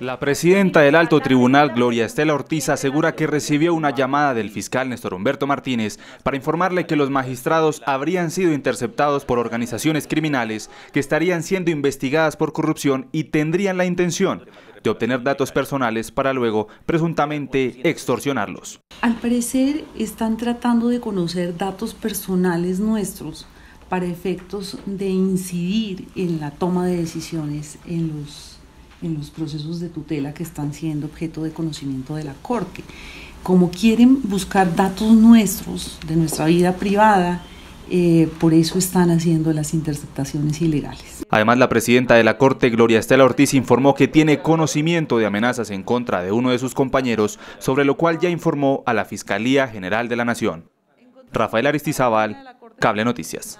La presidenta del Alto Tribunal, Gloria Estela Ortiz, asegura que recibió una llamada del fiscal Néstor Humberto Martínez para informarle que los magistrados habrían sido interceptados por organizaciones criminales que estarían siendo investigadas por corrupción y tendrían la intención de obtener datos personales para luego presuntamente extorsionarlos. Al parecer están tratando de conocer datos personales nuestros para efectos de incidir en la toma de decisiones en los en los procesos de tutela que están siendo objeto de conocimiento de la Corte. Como quieren buscar datos nuestros, de nuestra vida privada, eh, por eso están haciendo las interceptaciones ilegales. Además, la presidenta de la Corte, Gloria Estela Ortiz, informó que tiene conocimiento de amenazas en contra de uno de sus compañeros, sobre lo cual ya informó a la Fiscalía General de la Nación. Rafael Aristizábal, Cable Noticias.